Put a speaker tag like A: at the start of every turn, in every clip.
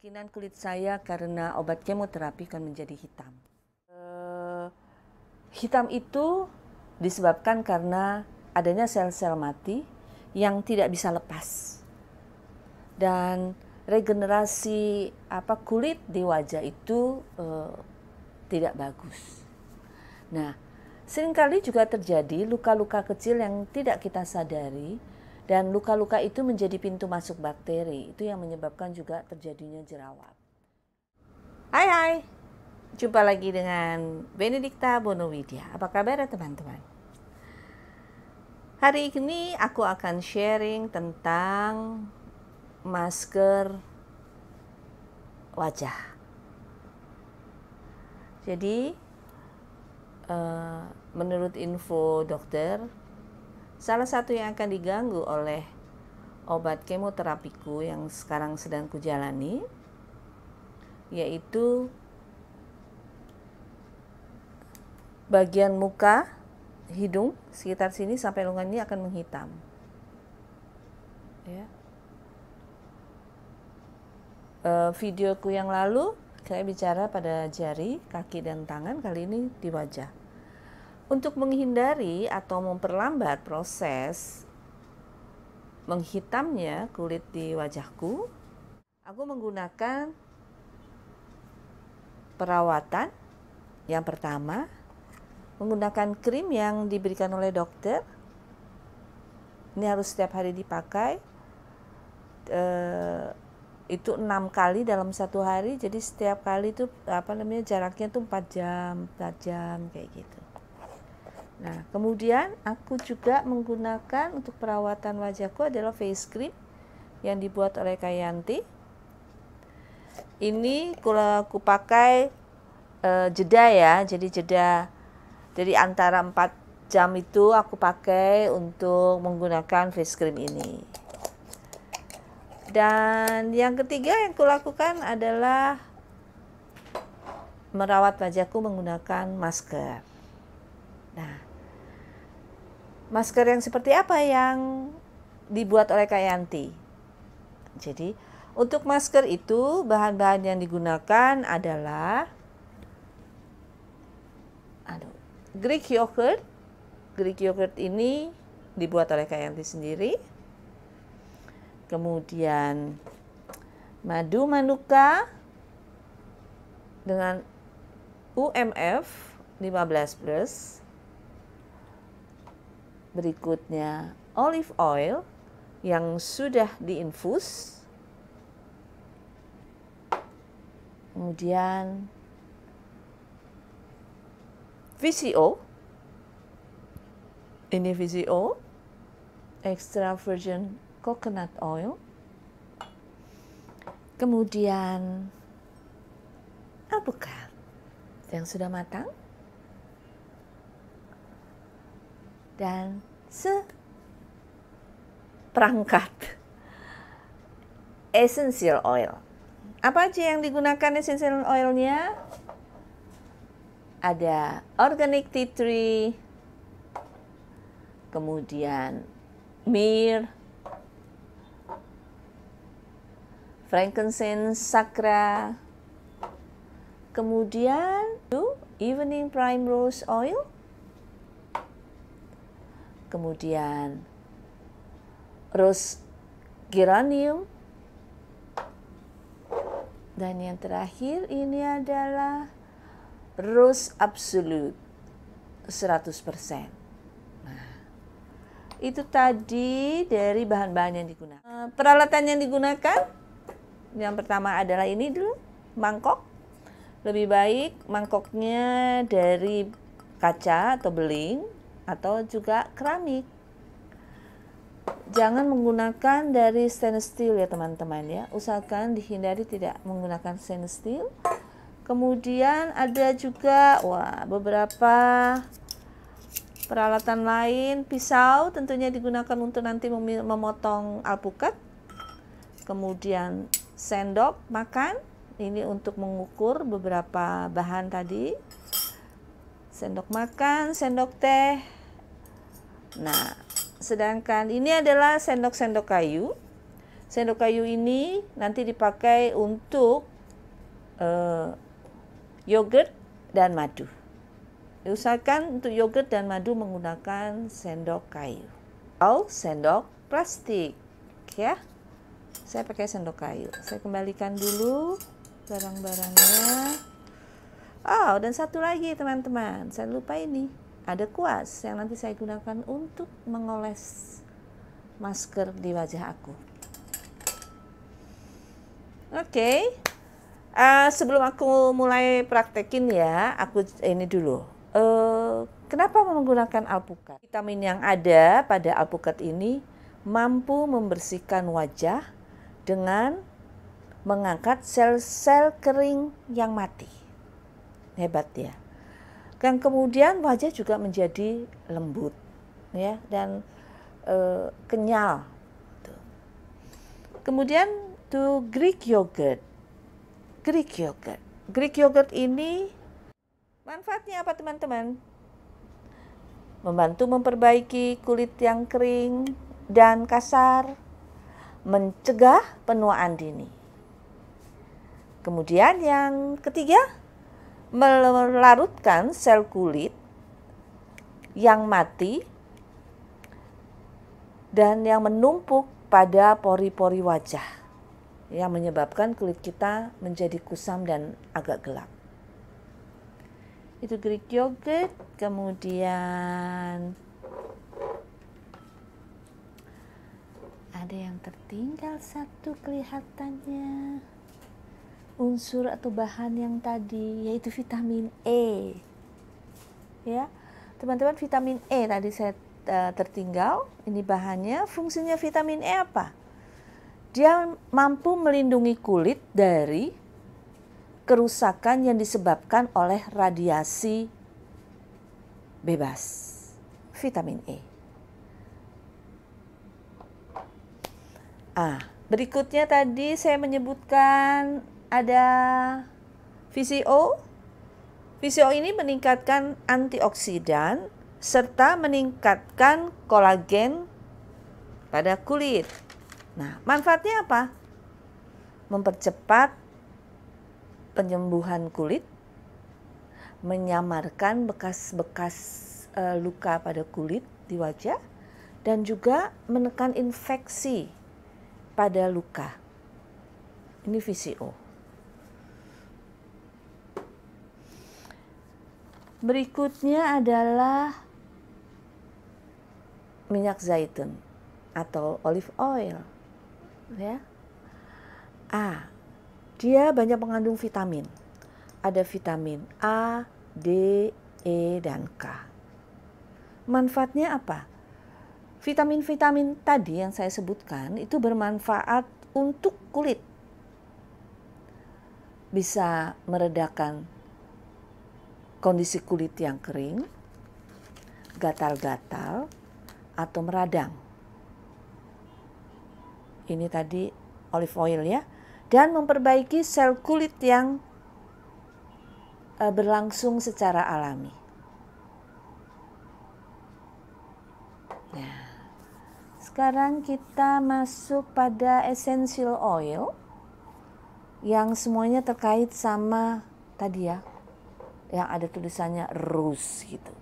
A: Kemungkinan kulit saya karena obat kemoterapi akan menjadi hitam. Uh, hitam itu disebabkan karena adanya sel-sel mati yang tidak bisa lepas. Dan regenerasi apa kulit di wajah itu uh, tidak bagus. Nah, seringkali juga terjadi luka-luka kecil yang tidak kita sadari dan luka-luka itu menjadi pintu masuk bakteri, itu yang menyebabkan juga terjadinya jerawat. Hai hai, jumpa lagi dengan Benedikta Bonowidya. Apa kabar teman-teman? Hari ini aku akan sharing tentang masker wajah. Jadi, eh, menurut info dokter, Salah satu yang akan diganggu oleh obat kemoterapiku yang sekarang sedang kujalani yaitu bagian muka, hidung, sekitar sini sampai lengan ini akan menghitam. Ya. E, videoku yang lalu saya bicara pada jari, kaki dan tangan, kali ini di wajah. Untuk menghindari atau memperlambat proses menghitamnya kulit di wajahku, aku menggunakan perawatan yang pertama menggunakan krim yang diberikan oleh dokter. Ini harus setiap hari dipakai. E, itu enam kali dalam satu hari. Jadi setiap kali itu apa namanya jaraknya tuh 4 jam, 4 jam kayak gitu. Nah, kemudian aku juga menggunakan untuk perawatan wajahku adalah face cream yang dibuat oleh Kayanti. Ini kalau aku pakai e, jeda ya, jadi jeda dari antara 4 jam itu aku pakai untuk menggunakan face cream ini. Dan yang ketiga yang kulakukan adalah merawat wajahku menggunakan masker. Nah, masker yang seperti apa yang dibuat oleh Kayanti. Jadi, untuk masker itu bahan-bahan yang digunakan adalah aduh, Greek yogurt. Greek yogurt ini dibuat oleh Kayanti sendiri. Kemudian madu manuka dengan UMF 15 plus Berikutnya olive oil yang sudah diinfus. Kemudian VCO. Ini VCO, extra virgin coconut oil. Kemudian alpukat yang sudah matang. dan seperangkat essential oil. Apa aja yang digunakan essential oilnya? Ada organic tea tree, kemudian mir, frankincense sakra, kemudian evening primrose oil, kemudian rose geranium dan yang terakhir ini adalah rose absolute 100%. persen. Nah, itu tadi dari bahan-bahan yang digunakan. Eh, peralatan yang digunakan yang pertama adalah ini dulu, mangkok. Lebih baik mangkoknya dari kaca atau beling atau juga keramik. Jangan menggunakan dari stainless steel ya teman-teman ya. Usahakan dihindari tidak menggunakan stainless steel. Kemudian ada juga wah beberapa peralatan lain, pisau tentunya digunakan untuk nanti memotong alpukat. Kemudian sendok makan ini untuk mengukur beberapa bahan tadi sendok makan, sendok teh, Nah, sedangkan ini adalah sendok-sendok kayu. Sendok kayu ini nanti dipakai untuk uh, yogurt dan madu. Usahakan untuk yogurt dan madu menggunakan sendok kayu atau sendok plastik, ya. Saya pakai sendok kayu. Saya kembalikan dulu barang-barangnya. Oh, dan satu lagi teman-teman, saya lupa ini ada kuas yang nanti saya gunakan untuk mengoles masker di wajah aku. Oke, okay. uh, eh, sebelum aku mulai praktekin ya, aku ini dulu. Uh, kenapa menggunakan alpukat? Vitamin yang ada pada alpukat ini mampu membersihkan wajah dengan mengangkat sel-sel kering yang mati. Hebat ya. Dan kemudian wajah juga menjadi lembut ya dan e, kenyal. Kemudian to Greek yogurt. Greek yogurt. Greek yogurt ini manfaatnya apa teman-teman? Membantu memperbaiki kulit yang kering dan kasar, mencegah penuaan dini. Kemudian yang ketiga, melarutkan sel kulit yang mati dan yang menumpuk pada pori-pori wajah yang menyebabkan kulit kita menjadi kusam dan agak gelap. Itu Greek yogurt, kemudian ada yang tertinggal satu kelihatannya unsur atau bahan yang tadi yaitu vitamin E. Ya. Teman-teman vitamin E tadi saya eh, tertinggal, ini bahannya, fungsinya vitamin E apa? Dia mampu melindungi kulit dari kerusakan yang disebabkan oleh radiasi bebas. Vitamin E. Ah, berikutnya tadi saya menyebutkan ada VCO. VCO ini meningkatkan antioksidan serta meningkatkan kolagen pada kulit. Nah, manfaatnya apa? Mempercepat penyembuhan kulit, menyamarkan bekas-bekas e, luka pada kulit di wajah, dan juga menekan infeksi pada luka. Ini VCO. Berikutnya adalah minyak zaitun atau olive oil. Ya. A. Dia banyak mengandung vitamin. Ada vitamin A, D, E, dan K. Manfaatnya apa? Vitamin-vitamin tadi yang saya sebutkan itu bermanfaat untuk kulit. Bisa meredakan kondisi kulit yang kering, gatal-gatal, atau meradang. Ini tadi olive oil ya. Dan memperbaiki sel kulit yang eh, berlangsung secara alami. Nah, sekarang kita masuk pada essential oil yang semuanya terkait sama tadi ya yang ada tulisannya Rus gitu.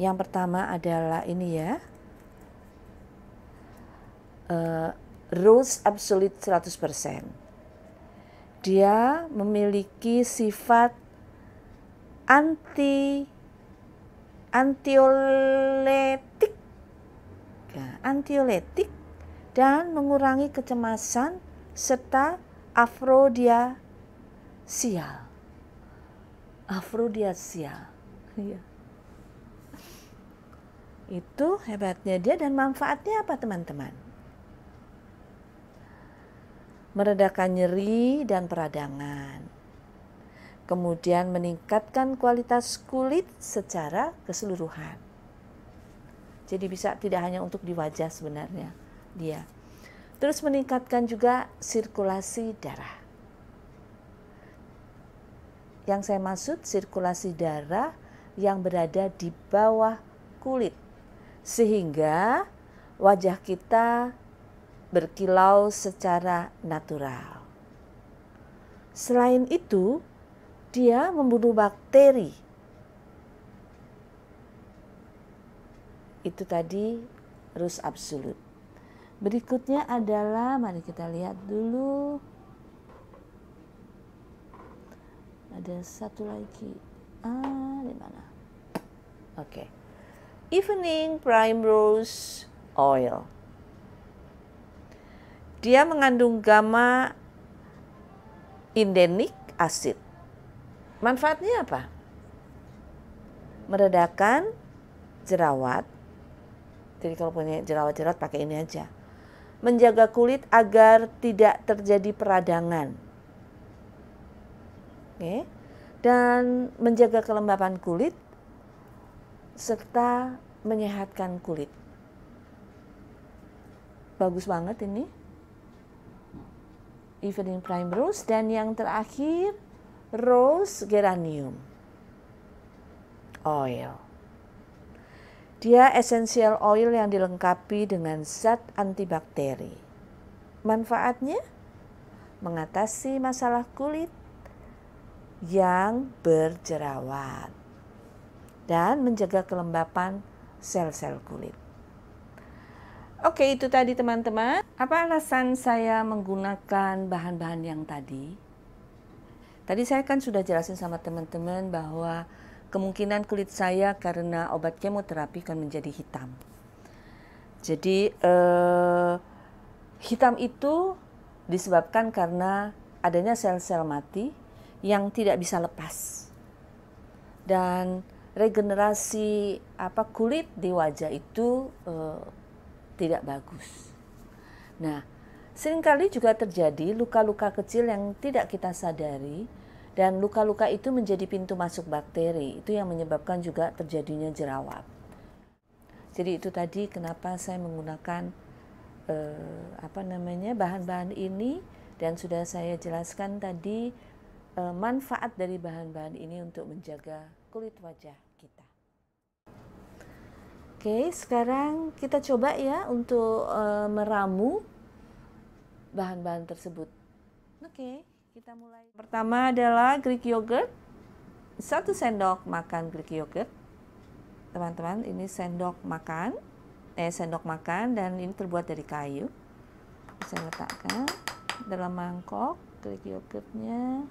A: Yang pertama adalah ini ya. Uh, eh, rose absolute 100%. Dia memiliki sifat anti antioletik ya, antioletik dan mengurangi kecemasan serta afrodia sial afrodisia. Iya. Itu hebatnya dia dan manfaatnya apa teman-teman? Meredakan nyeri dan peradangan. Kemudian meningkatkan kualitas kulit secara keseluruhan. Jadi bisa tidak hanya untuk di wajah sebenarnya dia. Terus meningkatkan juga sirkulasi darah yang saya maksud sirkulasi darah yang berada di bawah kulit. Sehingga wajah kita berkilau secara natural. Selain itu, dia membunuh bakteri. Itu tadi rus absolut. Berikutnya adalah mari kita lihat dulu ada satu lagi ah di mana oke okay. evening primrose oil dia mengandung gamma indenic acid manfaatnya apa meredakan jerawat jadi kalau punya jerawat-jerawat pakai ini aja menjaga kulit agar tidak terjadi peradangan Oke. dan menjaga kelembapan kulit serta menyehatkan kulit. Bagus banget ini. Evening primrose dan yang terakhir rose geranium oil. Dia essential oil yang dilengkapi dengan zat antibakteri. Manfaatnya mengatasi masalah kulit, yang berjerawat dan menjaga kelembapan sel-sel kulit. Oke, itu tadi teman-teman. Apa alasan saya menggunakan bahan-bahan yang tadi? Tadi saya kan sudah jelasin sama teman-teman bahwa kemungkinan kulit saya karena obat kemoterapi kan menjadi hitam. Jadi eh, hitam itu disebabkan karena adanya sel-sel mati yang tidak bisa lepas. Dan regenerasi apa kulit di wajah itu eh, tidak bagus. Nah, seringkali juga terjadi luka-luka kecil yang tidak kita sadari dan luka-luka itu menjadi pintu masuk bakteri. Itu yang menyebabkan juga terjadinya jerawat. Jadi itu tadi kenapa saya menggunakan eh, apa namanya bahan-bahan ini dan sudah saya jelaskan tadi Eh, manfaat dari bahan-bahan ini untuk menjaga kulit wajah kita. Oke, sekarang kita coba ya untuk eh, meramu bahan-bahan tersebut. Oke, kita mulai. Pertama adalah Greek yogurt. Satu sendok makan Greek yogurt. Teman-teman, ini sendok makan. Eh, sendok makan dan ini terbuat dari kayu. Saya letakkan dalam mangkok Greek yogurtnya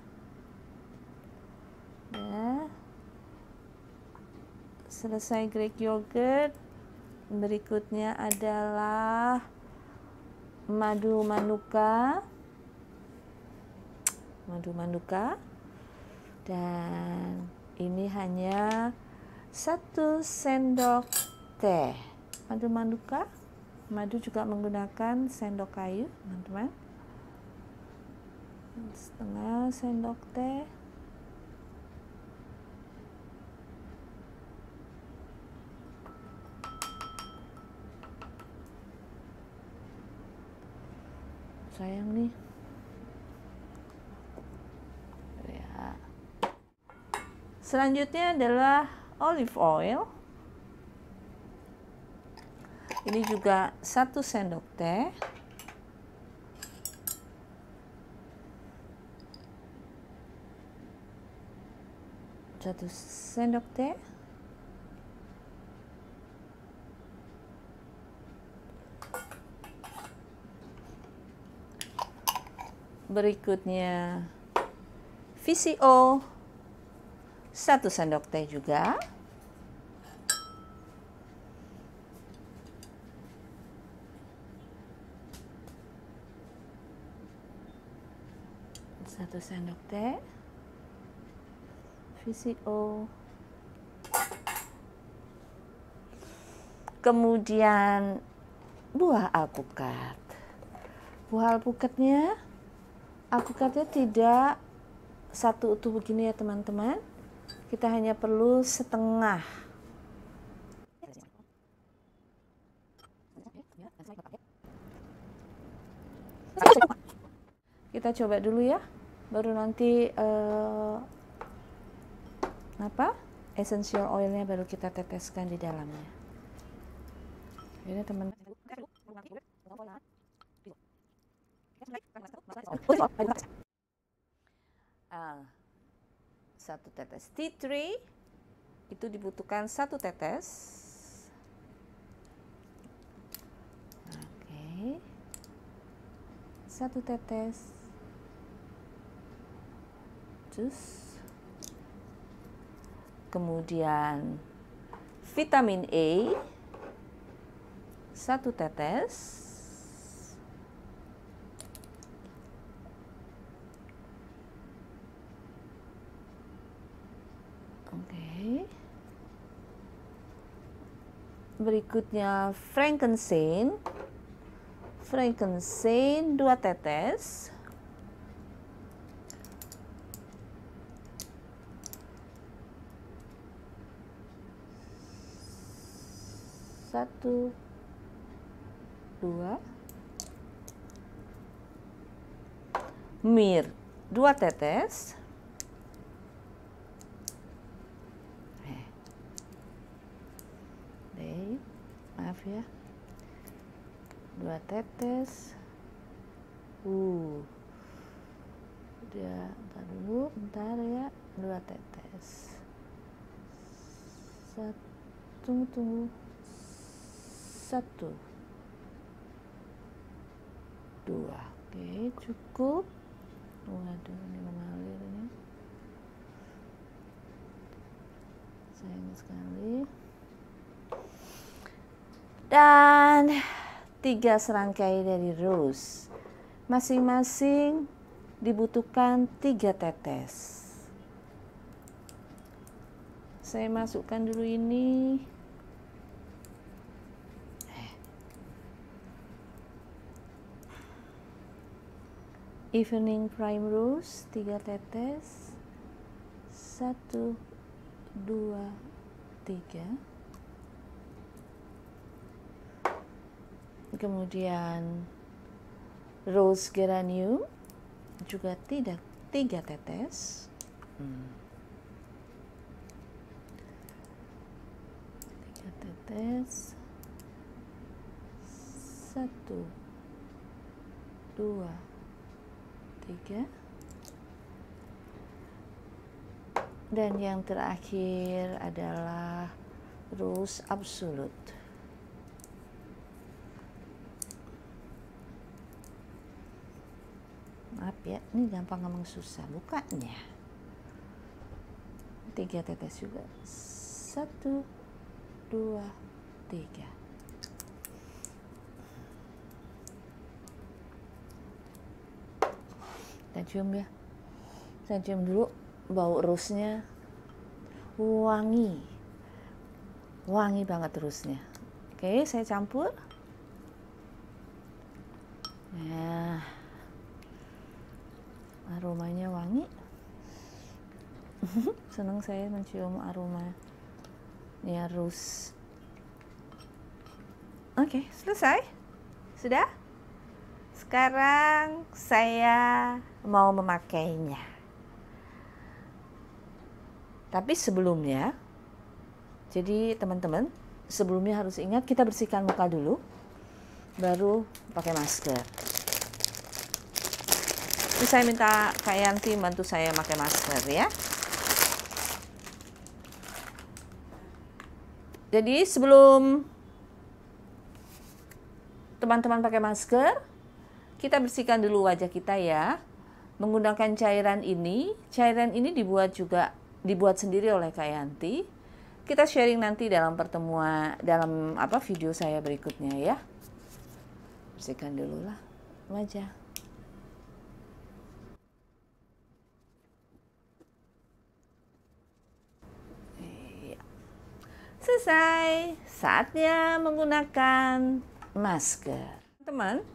A: ya selesai Greek yogurt berikutnya adalah madu manuka madu manuka dan ini hanya satu sendok teh madu manuka madu juga menggunakan sendok kayu teman-teman setengah sendok teh sayang nih ya selanjutnya adalah olive oil ini juga satu sendok teh satu sendok teh berikutnya VCO satu sendok teh juga satu sendok teh VCO kemudian buah alpukat buah alpukatnya Aku katanya tidak satu utuh begini ya teman-teman kita hanya perlu setengah kita coba dulu ya baru nanti uh, apa essential oilnya baru kita teteskan di dalamnya ini teman-teman Uh, satu tetes t 3 itu dibutuhkan satu tetes. Oke. Okay. Satu tetes terus Kemudian vitamin a satu tetes. berikutnya frankincense frankincense dua tetes satu dua mir dua tetes maaf ya dua tetes uh udah bentar dulu bentar ya dua tetes satu tunggu tunggu satu dua oke cukup waduh ini mengalir ini sayang sekali dan tiga serangkai dari rose. Masing-masing dibutuhkan tiga tetes. Saya masukkan dulu ini. Evening prime rose tiga tetes Satu, dua, tiga. kemudian rose geranium juga tidak tiga tetes tiga tetes satu dua tiga dan yang terakhir adalah rose absolute ya ini gampang gampang susah bukanya tiga tetes juga satu dua tiga kita cium ya kita cium dulu bau rusnya wangi wangi banget rusnya oke saya campur nah aromanya wangi seneng saya mencium aroma ya rose oke okay, selesai sudah sekarang saya mau memakainya tapi sebelumnya jadi teman-teman sebelumnya harus ingat kita bersihkan muka dulu baru pakai masker ini saya minta Kak Yanti bantu saya pakai masker ya. Jadi sebelum teman-teman pakai masker, kita bersihkan dulu wajah kita ya. Menggunakan cairan ini, cairan ini dibuat juga dibuat sendiri oleh Kak Yanti. Kita sharing nanti dalam pertemuan dalam apa video saya berikutnya ya. Bersihkan dulu lah wajah. Selesai, saatnya menggunakan masker. Teman,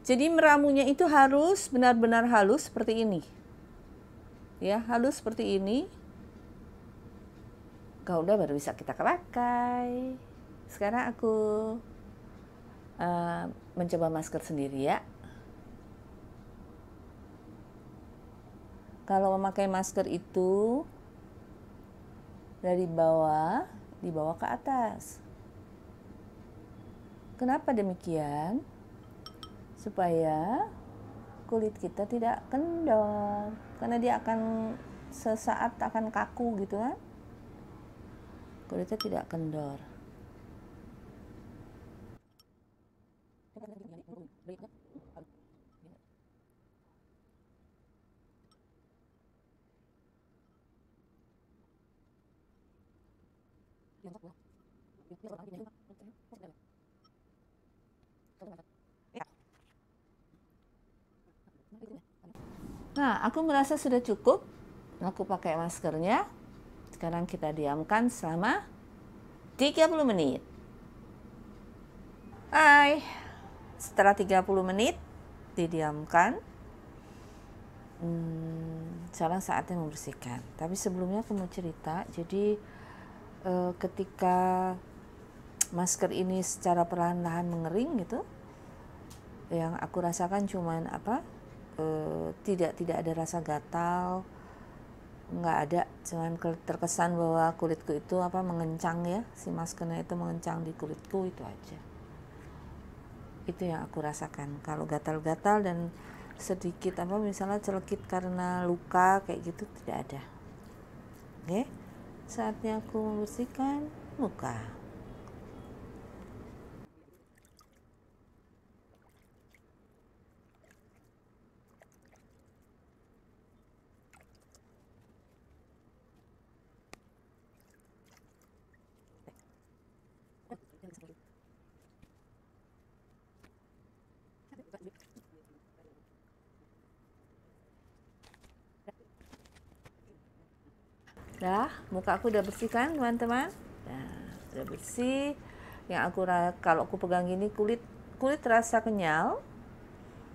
A: jadi meramunya itu harus benar-benar halus seperti ini. Ya, halus seperti ini. kalau udah baru bisa kita pakai. Sekarang aku uh, mencoba masker sendiri ya. Kalau memakai masker itu dari bawah dibawa ke atas. Kenapa demikian? Supaya kulit kita tidak kendor karena dia akan sesaat akan kaku gitu kan kulitnya tidak kendor Nah, aku merasa sudah cukup. Aku pakai maskernya. Sekarang kita diamkan selama 30 menit. Hai. Setelah 30 menit didiamkan. Hmm, sekarang saatnya membersihkan. Tapi sebelumnya aku mau cerita. Jadi Eh, ketika masker ini secara perlahan-lahan mengering gitu yang aku rasakan cuman apa e, tidak tidak ada rasa gatal nggak ada cuman terkesan bahwa kulitku itu apa mengencang ya si maskernya itu mengencang di kulitku itu aja itu yang aku rasakan kalau gatal-gatal dan sedikit apa misalnya celekit karena luka kayak gitu tidak ada oke okay? saatnya aku membersihkan muka. Dah, muka aku udah bersih kan teman-teman? Nah, udah bersih. Yang aku kalau aku pegang gini kulit kulit terasa kenyal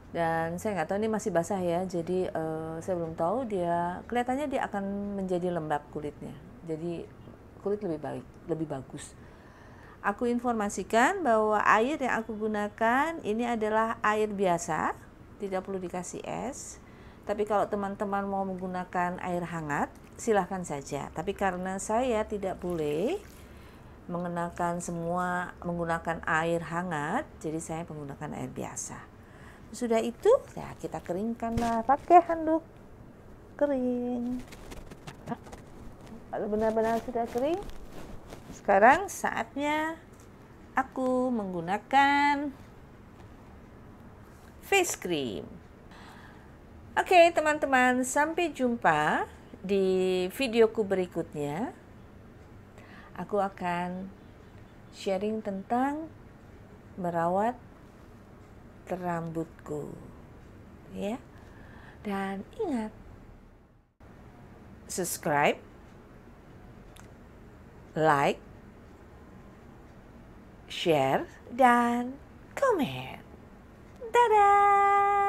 A: dan saya nggak tahu ini masih basah ya. Jadi uh, saya belum tahu dia kelihatannya dia akan menjadi lembab kulitnya. Jadi kulit lebih baik, lebih bagus. Aku informasikan bahwa air yang aku gunakan ini adalah air biasa, tidak perlu dikasih es. Tapi kalau teman-teman mau menggunakan air hangat, silahkan saja. Tapi karena saya tidak boleh mengenakan semua menggunakan air hangat, jadi saya menggunakan air biasa. Sudah itu, ya kita keringkanlah pakai handuk kering. Kalau benar-benar sudah kering, sekarang saatnya aku menggunakan face cream. Oke, teman-teman, sampai jumpa di videoku berikutnya aku akan sharing tentang merawat rambutku ya dan ingat subscribe like share dan komen dadah